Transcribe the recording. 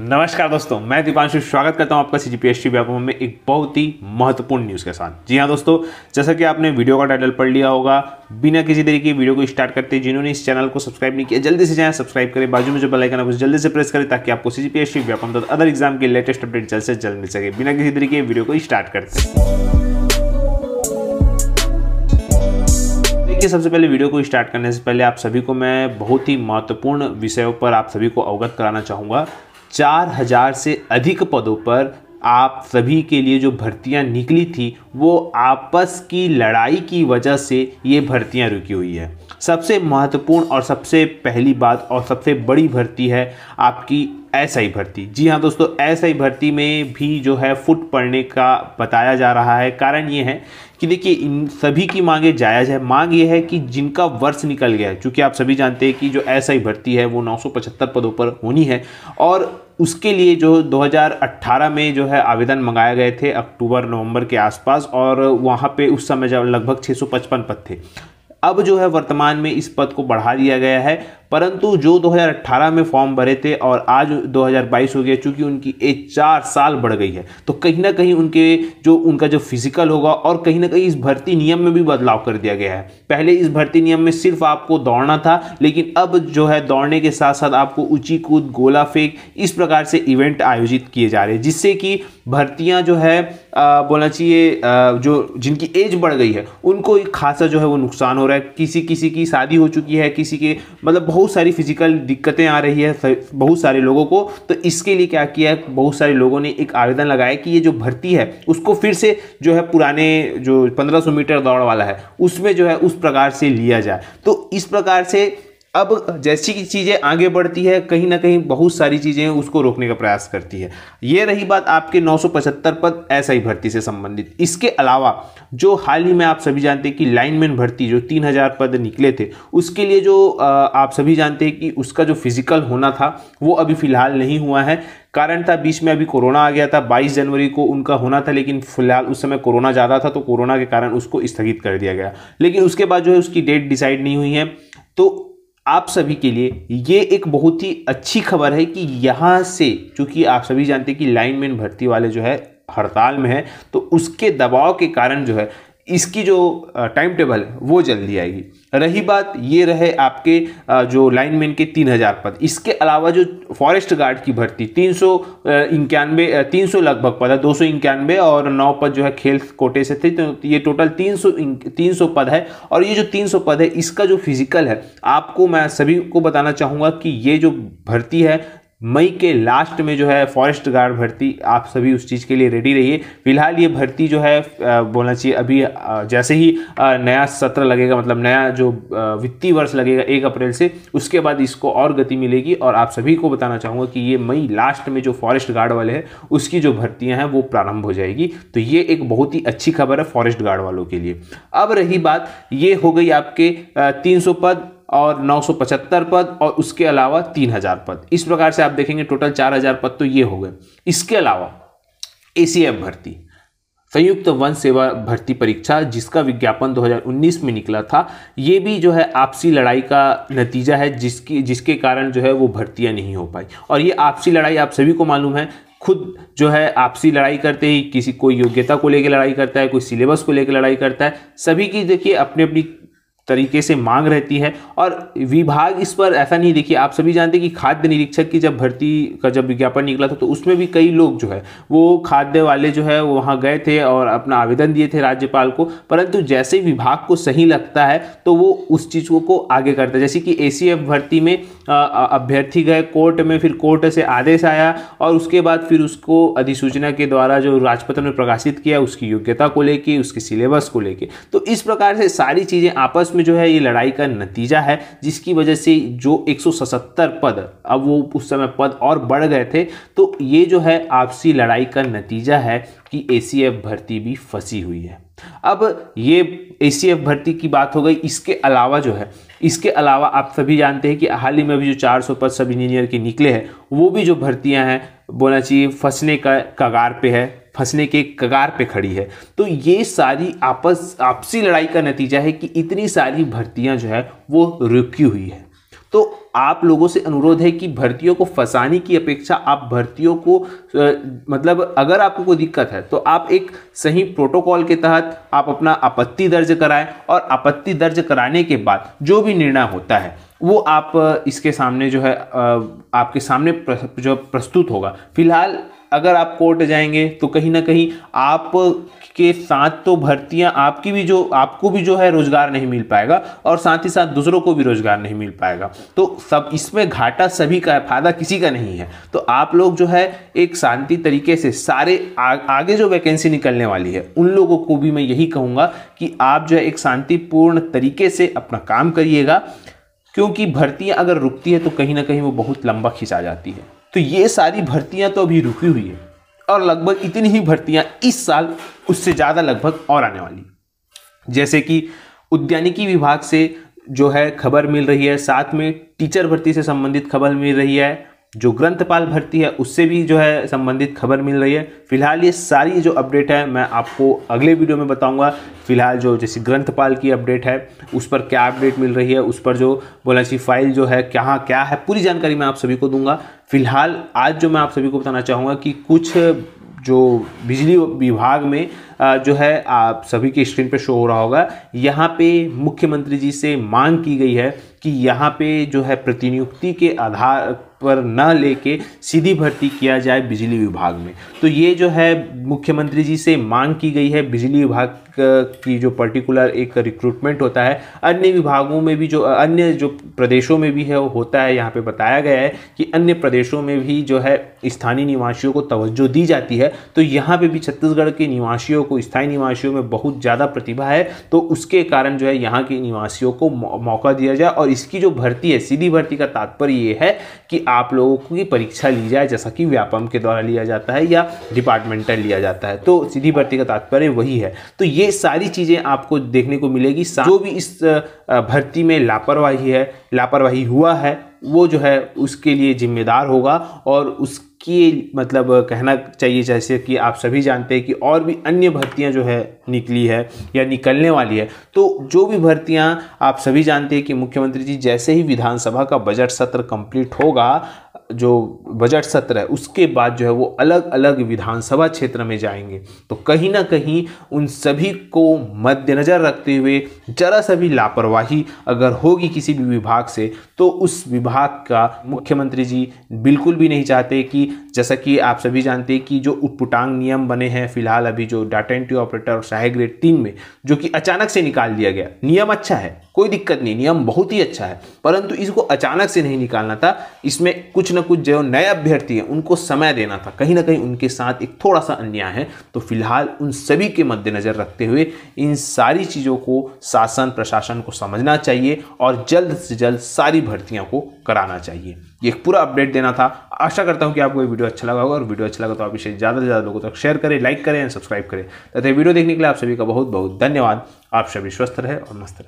नमस्कार दोस्तों मैं दीपांशु स्वागत करता हूं आपका सी जी पी में एक बहुत ही महत्वपूर्ण न्यूज़ के साथ जी हां दोस्तों जैसा कि आपने वीडियो का टाइटल पढ़ लिया होगा बिना किसी तरीके वीडियो को स्टार्ट करते जिन्होंने इस चैनल को सब्सक्राइब नहीं किया जल्दी से जाएं सब्सक्राइब करें बाजू में जो बेल आइकन है उसे जल्दी से प्रेस करें ताकि आपको C G P S other exam के लेटेस्ट अपडेट जल्द से जल्द मिल सके बिना किसी तरीके वीडियो को स्टार्ट करते हैं देखिए सबसे पहले वीडियो को स्टार्ट करने से पहले आप सभी को मैं बहुत ही महत्वपूर्ण विषयों पर आप सभी को अवगत कराना चाहूँगा चार हज़ार से अधिक पदों पर आप सभी के लिए जो भर्तियां निकली थी वो आपस की लड़ाई की वजह से ये भर्तियां रुकी हुई है सबसे महत्वपूर्ण और सबसे पहली बात और सबसे बड़ी भर्ती है आपकी एसआई भर्ती जी हाँ दोस्तों एसआई भर्ती में भी जो है फुट पड़ने का बताया जा रहा है कारण ये है कि देखिए इन सभी की मांगे जायज़ है मांग ये है कि जिनका वर्ष निकल गया है चूँकि आप सभी जानते हैं कि जो एसआई भर्ती है वो 975 पदों पर होनी है और उसके लिए जो 2018 में जो है आवेदन मंगाए गए थे अक्टूबर नवम्बर के आसपास और वहाँ पर उस समय जब लगभग छः पद थे अब जो है वर्तमान में इस पद को बढ़ा दिया गया है परंतु जो 2018 में फॉर्म भरे थे और आज 2022 हो गया चूंकि उनकी एज चार साल बढ़ गई है तो कहीं ना कहीं उनके जो उनका जो फिजिकल होगा और कहीं ना कहीं इस भर्ती नियम में भी बदलाव कर दिया गया है पहले इस भर्ती नियम में सिर्फ आपको दौड़ना था लेकिन अब जो है दौड़ने के साथ साथ आपको ऊंची कूद गोला फेंक इस प्रकार से इवेंट आयोजित किए जा रहे हैं जिससे कि भर्तियाँ जो है आ, बोलना चाहिए जो जिनकी एज बढ़ गई है उनको खासा जो है वो नुकसान हो रहा है किसी किसी की शादी हो चुकी है किसी के मतलब बहुत बहुत सारी फिजिकल दिक्कतें आ रही है बहुत सारे लोगों को तो इसके लिए क्या किया है बहुत सारे लोगों ने एक आवेदन लगाया कि ये जो भर्ती है उसको फिर से जो है पुराने जो 1500 मीटर दौड़ वाला है उसमें जो है उस प्रकार से लिया जाए तो इस प्रकार से अब जैसी की चीज़ें आगे बढ़ती है कहीं ना कहीं बहुत सारी चीज़ें उसको रोकने का प्रयास करती है ये रही बात आपके 975 पद ऐसा ही भर्ती से संबंधित इसके अलावा जो हाल ही में आप सभी जानते हैं कि लाइनमैन भर्ती जो 3000 पद निकले थे उसके लिए जो आप सभी जानते हैं कि उसका जो फिजिकल होना था वो अभी फ़िलहाल नहीं हुआ है कारण था बीच में अभी कोरोना आ गया था 22 जनवरी को उनका होना था लेकिन फिलहाल उस समय कोरोना ज़्यादा था तो कोरोना के कारण उसको स्थगित कर दिया गया लेकिन उसके बाद जो है उसकी डेट डिसाइड नहीं हुई है तो आप सभी के लिए ये एक बहुत ही अच्छी खबर है कि यहाँ से चूँकि आप सभी जानते हैं कि लाइनमैन भर्ती वाले जो है हड़ताल में है तो उसके दबाव के कारण जो है इसकी जो टाइम टेबल है वो जल्दी आएगी रही बात ये रहे आपके जो लाइनमैन के तीन हज़ार पद इसके अलावा जो फॉरेस्ट गार्ड की भर्ती तीन सौ इक्यानवे तीन सौ लगभग पद है दो सौ इक्यानवे और नौ पद जो है खेल कोटे से थे तो ये टोटल तीन सौ तीन सौ पद है और ये जो तीन सौ पद है इसका जो फिजिकल है आपको मैं सभी को बताना चाहूँगा कि ये जो भर्ती है मई के लास्ट में जो है फॉरेस्ट गार्ड भर्ती आप सभी उस चीज़ के लिए रेडी रहिए फिलहाल ये भर्ती जो है बोलना चाहिए अभी जैसे ही नया सत्र लगेगा मतलब नया जो वित्तीय वर्ष लगेगा एक अप्रैल से उसके बाद इसको और गति मिलेगी और आप सभी को बताना चाहूँगा कि ये मई लास्ट में जो फॉरेस्ट गार्ड वाले हैं उसकी जो भर्तियाँ हैं वो प्रारंभ हो जाएगी तो ये एक बहुत ही अच्छी खबर है फॉरेस्ट गार्ड वालों के लिए अब रही बात ये हो गई आपके तीन पद और 975 पद और उसके अलावा 3000 पद इस प्रकार से आप देखेंगे टोटल 4000 पद तो ये हो गए इसके अलावा ए भर्ती संयुक्त तो वन सेवा भर्ती परीक्षा जिसका विज्ञापन 2019 में निकला था ये भी जो है आपसी लड़ाई का नतीजा है जिसकी जिसके कारण जो है वो भर्तियां नहीं हो पाई और ये आपसी लड़ाई आप सभी को मालूम है खुद जो है आपसी लड़ाई करते ही किसी कोई योग्यता को लेकर लड़ाई करता है कोई सिलेबस को लेकर लड़ाई करता है सभी की देखिए अपनी अपनी तरीके से मांग रहती है और विभाग इस पर ऐसा नहीं देखिए आप सभी जानते हैं कि खाद्य निरीक्षक की जब भर्ती का जब विज्ञापन निकला था तो उसमें भी कई लोग जो है वो खाद्य वाले जो है वो वहाँ गए थे और अपना आवेदन दिए थे राज्यपाल को परंतु जैसे विभाग को सही लगता है तो वो उस चीज़ को, को आगे करता है जैसे कि ए भर्ती में अभ्यर्थी गए कोर्ट में फिर कोर्ट से आदेश आया और उसके बाद फिर उसको अधिसूचना के द्वारा जो राजपत्र में प्रकाशित किया उसकी योग्यता को लेके उसके सिलेबस को लेके तो इस प्रकार से सारी चीज़ें आपस में में जो है ये लड़ाई का नतीजा है जिसकी वजह से जो 177 पद अब वो उस समय पद और बढ़ गए थे तो ये जो है आपसी लड़ाई का नतीजा है कि ए भर्ती भी फंसी हुई है अब ये ए भर्ती की बात हो गई इसके अलावा जो है इसके अलावा आप सभी जानते हैं कि हाल ही में भी जो 400 पद सब इंजीनियर के निकले हैं वो भी जो भर्तियां हैं बोलना चाहिए फंसने का कगार पे है फंसने के कगार पे खड़ी है तो ये सारी आपस आपसी लड़ाई का नतीजा है कि इतनी सारी भर्तियां जो है वो रुकी हुई है तो आप लोगों से अनुरोध है कि भर्तियों को फंसाने की अपेक्षा आप भर्तियों को मतलब अगर आपको कोई दिक्कत है तो आप एक सही प्रोटोकॉल के तहत आप अपना आपत्ति दर्ज कराएं और आपत्ति दर्ज कराने के बाद जो भी निर्णय होता है वो आप इसके सामने जो है आपके सामने जो प्रस्तुत होगा फिलहाल अगर आप कोर्ट जाएंगे तो कहीं ना कहीं आप के साथ तो भर्तियां आपकी भी जो आपको भी जो है रोज़गार नहीं मिल पाएगा और साथ ही साथ दूसरों को भी रोज़गार नहीं मिल पाएगा तो सब इसमें घाटा सभी का है फायदा किसी का नहीं है तो आप लोग जो है एक शांति तरीके से सारे आ, आगे जो वैकेंसी निकलने वाली है उन लोगों को भी मैं यही कहूँगा कि आप जो है एक शांतिपूर्ण तरीके से अपना काम करिएगा क्योंकि भर्तियाँ अगर रुकती है तो कहीं ना कहीं वो बहुत लंबा खिंचा जाती है तो ये सारी भर्तियाँ तो अभी रुकी हुई है और लगभग इतनी ही भर्तियाँ इस साल उससे ज़्यादा लगभग और आने वाली जैसे कि उद्यानिकी विभाग से जो है खबर मिल रही है साथ में टीचर भर्ती से संबंधित खबर मिल रही है जो ग्रंथपाल भर्ती है उससे भी जो है संबंधित खबर मिल रही है फिलहाल ये सारी जो अपडेट है मैं आपको अगले वीडियो में बताऊंगा फिलहाल जो जैसे ग्रंथपाल की अपडेट है उस पर क्या अपडेट मिल रही है उस पर जो बोला सी फाइल जो है कहाँ क्या है पूरी जानकारी मैं आप सभी को दूंगा फिलहाल आज जो मैं आप सभी को बताना चाहूँगा कि कुछ जो बिजली विभाग में जो है आप सभी के स्क्रीन पर शो हो रहा होगा यहाँ पे मुख्यमंत्री जी से मांग की गई है कि यहाँ पे जो है प्रतिनियुक्ति के आधार पर ना लेके सीधी भर्ती किया जाए बिजली विभाग में तो ये जो है मुख्यमंत्री जी से मांग की गई है बिजली विभाग की जो पर्टिकुलर एक रिक्रूटमेंट होता है अन्य विभागों में भी जो अन्य जो प्रदेशों में भी है वो होता है यहाँ पे बताया गया है कि अन्य प्रदेशों में भी जो है स्थानीय निवासियों को तवज्जो दी जाती है तो यहाँ पे भी छत्तीसगढ़ के निवासियों को स्थायी निवासियों में बहुत ज़्यादा प्रतिभा है तो उसके कारण जो है यहाँ के निवासियों को मौका दिया जाए और इसकी जो भर्ती है सीधी भर्ती का तात्पर्य ये है कि आप लोगों की परीक्षा ली जाए जैसा कि व्यापम के द्वारा लिया जाता है या डिपार्टमेंटल लिया जाता है तो सीधी भर्ती का तात्पर्य वही है तो ये सारी चीज़ें आपको देखने को मिलेगी जो भी इस भर्ती में लापरवाही है लापरवाही हुआ है वो जो है उसके लिए जिम्मेदार होगा और उसकी मतलब कहना चाहिए जैसे कि आप सभी जानते हैं कि और भी अन्य भर्तियां जो है निकली है या निकलने वाली है तो जो भी भर्तियां आप सभी जानते हैं कि मुख्यमंत्री जी जैसे ही विधानसभा का बजट सत्र कंप्लीट होगा जो बजट सत्र है उसके बाद जो है वो अलग अलग विधानसभा क्षेत्र में जाएंगे तो कहीं ना कहीं उन सभी को मद्देनज़र रखते हुए जरा सा भी लापरवाही अगर होगी किसी भी विभाग से तो उस विभाग का मुख्यमंत्री जी बिल्कुल भी नहीं चाहते कि जैसा कि आप सभी जानते हैं कि जो उत्पुटांग नियम बने हैं फिलहाल अभी जो डाटा एंट्री ऑपरेटर और सहाय ग्रेड तीन में जो कि अचानक से निकाल दिया गया नियम अच्छा है कोई दिक्कत नहीं नियम बहुत ही अच्छा है परंतु इसको अचानक से नहीं निकालना था इसमें कुछ ना कुछ जो नए अभ्यर्थी हैं उनको समय देना था कहीं ना कहीं उनके साथ एक थोड़ा सा अन्याय है तो फिलहाल उन सभी के मद्देनज़र रखते हुए इन सारी चीज़ों को शासन प्रशासन को समझना चाहिए और जल्द से जल्द सारी भर्तियाँ को कराना चाहिए ये एक पूरा अपडेट देना था आशा करता हूँ कि आपको ये वीडियो अच्छा लगा होगा और वीडियो अच्छा लगा तो आप इसे ज़्यादा से ज़्यादा लोगों तक शेयर करें लाइक करें एंड सब्सक्राइब करें तथा वीडियो देखने के लिए आप सभी का बहुत बहुत धन्यवाद आप सभी स्वस्थ रहे और मस्त रहे